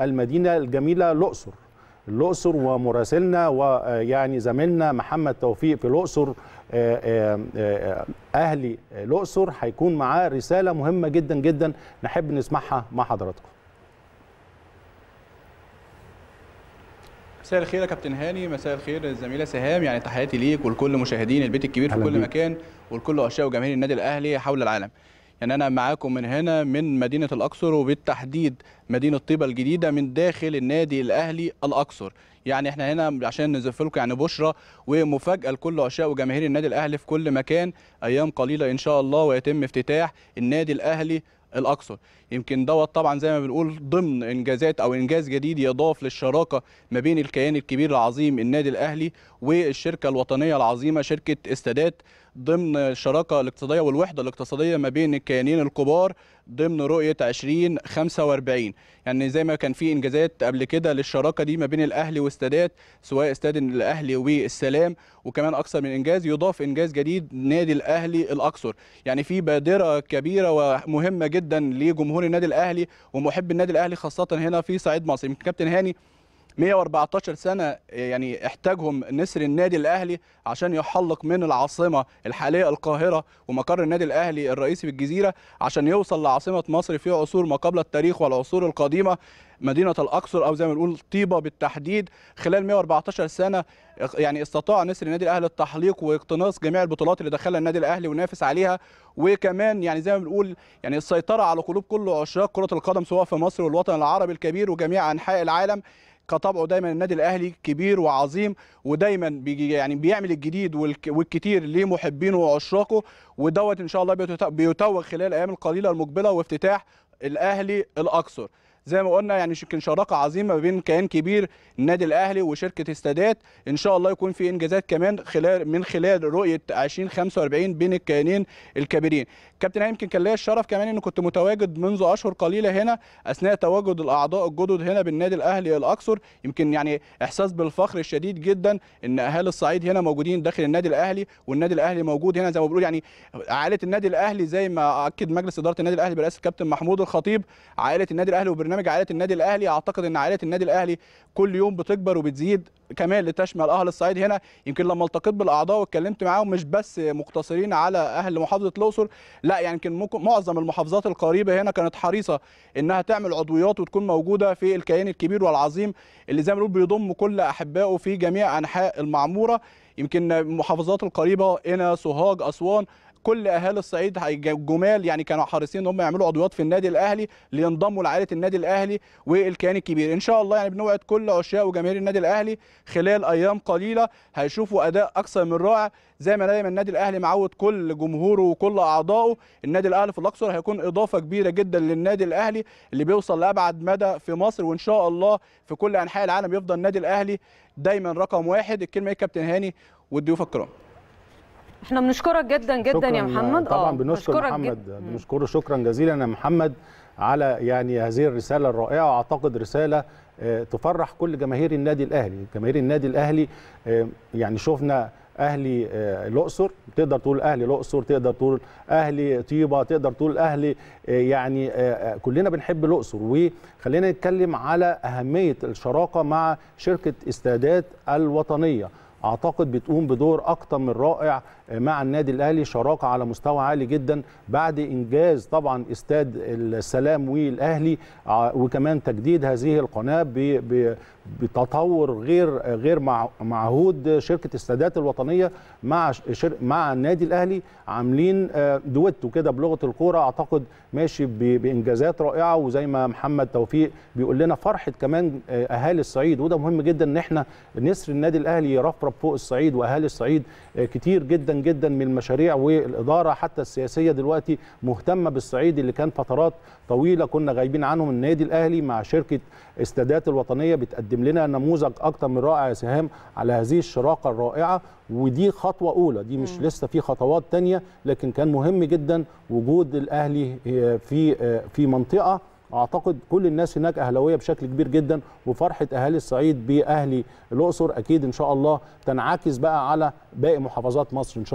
المدينة الجميلة الأقصر الأقصر ومراسلنا ويعني آه، زميلنا محمد توفيق في الأقصر آه، آه، أهلي الأقصر هيكون معاه رسالة مهمة جدا جدا نحب نسمعها مع حضراتكم مساء الخير يا كابتن هاني مساء الخير الزميله سهام يعني تحياتي ليك ولكل مشاهدين البيت الكبير في كل بيك. مكان ولكل عشاق وجماهير النادي الاهلي حول العالم يعني أنا معاكم من هنا من مدينة الأقصر وبالتحديد مدينة طيبة الجديدة من داخل النادي الأهلي الأقصر يعني احنا هنا عشان نزف لكم يعني بشرة ومفاجأة لكل عشاق وجماهير النادي الأهلي في كل مكان أيام قليلة إن شاء الله ويتم افتتاح النادي الأهلي الأقصر يمكن دوت طبعا زي ما بنقول ضمن انجازات او انجاز جديد يضاف للشراكه ما بين الكيان الكبير العظيم النادي الاهلي والشركه الوطنيه العظيمه شركه استادات ضمن الشراكه الاقتصاديه والوحده الاقتصاديه ما بين الكيانين الكبار ضمن رؤيه 2045 يعني زي ما كان في انجازات قبل كده للشراكه دي ما بين الاهلي والسادات سواء استاد الاهلي والسلام وكمان اكثر من انجاز يضاف انجاز جديد نادي الاهلي الاقصر يعني في بادره كبيره ومهمه جدا لجمهور النادي الاهلي ومحب النادي الاهلي خاصه هنا في صعيد مصر يمكن كابتن هاني 114 سنة يعني احتاجهم نسر النادي الأهلي عشان يحلق من العاصمة الحالية القاهرة ومقر النادي الأهلي الرئيسي بالجزيرة عشان يوصل لعاصمة مصر في عصور ما قبل التاريخ والعصور القديمة مدينة الأقصر أو زي ما بنقول طيبة بالتحديد خلال 114 سنة يعني استطاع نسر النادي الأهلي التحليق واقتناص جميع البطولات اللي دخلها النادي الأهلي ونافس عليها وكمان يعني زي ما بنقول يعني السيطرة على قلوب كل عشاق كرة القدم سواء في مصر والوطن العربي الكبير وجميع أنحاء العالم كطبعه دايما النادي الاهلي كبير وعظيم ودايما بيجي يعني بيعمل الجديد والكتير لمحبينه وعشاقه ودوت ان شاء الله بيتوج خلال الايام القليله المقبله وافتتاح الاهلي الاقصر زي ما قلنا يعني يمكن شراكه عظيمه ما بين كيان كبير النادي الاهلي وشركه استادات ان شاء الله يكون في انجازات كمان خلال من خلال رؤيه 2045 بين الكيانين الكبيرين كابتن هاني يمكن كان ليا الشرف كمان ان كنت متواجد منذ اشهر قليله هنا اثناء تواجد الاعضاء الجدد هنا بالنادي الاهلي الاقصر يمكن يعني احساس بالفخر الشديد جدا ان اهالي الصعيد هنا موجودين داخل النادي الاهلي والنادي الاهلي موجود هنا زي ما بيقولوا يعني عائله النادي الاهلي زي ما اكد مجلس اداره النادي الاهلي برئاسه الكابتن محمود الخطيب عائله النادي الاهلي وبرنامج عائله النادي الاهلي اعتقد ان عائله النادي الاهلي كل يوم بتكبر وبتزيد كمان لتشمل اهل الصعيد هنا يمكن لما التقيت بالاعضاء واتكلمت معاهم مش بس مقتصرين على اهل محافظه الاقصر لا يعني يمكن معظم المحافظات القريبه هنا كانت حريصه انها تعمل عضويات وتكون موجوده في الكيان الكبير والعظيم اللي زي ما بنقول بيضم كل احبائه في جميع انحاء المعموره يمكن المحافظات القريبه هنا سوهاج اسوان كل اهالي الصعيد جمال يعني كانوا حريصين ان هم يعملوا عضويات في النادي الاهلي لينضموا لعائله النادي الاهلي والكيان الكبير ان شاء الله يعني بنوعد كل عشاق وجماهير النادي الاهلي خلال ايام قليله هيشوفوا اداء اكثر من رائع زي ما دايما النادي الاهلي معود كل جمهوره وكل اعضائه النادي الاهلي في الاقصر هيكون اضافه كبيره جدا للنادي الاهلي اللي بيوصل لابعد مدى في مصر وان شاء الله في كل انحاء العالم يفضل النادي الاهلي دايما رقم واحد الكلمه ايه كابتن هاني والضيوف الكرام احنا بنشكرك جدا جدا يا محمد طبعا آه، بنشكر محمد بنشكره شكرا جزيلا يا محمد على يعني هذه الرساله الرائعه واعتقد رساله آه، تفرح كل جماهير النادي الاهلي جماهير النادي الاهلي آه، يعني شفنا اهلي الاقصر تقدر تقول اهلي الاقصر تقدر تقول اهلي طيبه تقدر تقول اهلي يعني كلنا بنحب الاقصر وخلينا نتكلم على اهميه الشراكه مع شركه استادات الوطنيه اعتقد بتقوم بدور اكتر من رائع مع النادي الاهلي شراكه على مستوى عالي جدا بعد انجاز طبعا استاد السلام والاهلي وكمان تجديد هذه القناه بتطور غير غير معهود شركه السادات الوطنيه مع مع النادي الاهلي عاملين آه، دويتو كده بلغه الكوره اعتقد ماشي بانجازات رائعه وزي ما محمد توفيق بيقول لنا فرحه كمان آه، اهالي الصعيد وده مهم جدا ان احنا نسر النادي الاهلي يرفرف فوق الصعيد واهالي الصعيد آه، كتير جدا جدا من المشاريع والاداره حتى السياسيه دلوقتي مهتمه بالصعيد اللي كان فترات طويله كنا غايبين عنهم النادي الاهلي مع شركه استادات الوطنيه بتقدم لنا نموذج اكتر من رائع يا سهام على هذه الشراكه الرائعه ودي خطوه اولى دي مش م. لسه في خطوات تانية لكن كان مهم جدا وجود الاهلي في في منطقه اعتقد كل الناس هناك اهلاويه بشكل كبير جدا وفرحه اهالي الصعيد باهلي الاقصر اكيد ان شاء الله تنعكس بقى على باقي محافظات مصر ان شاء الله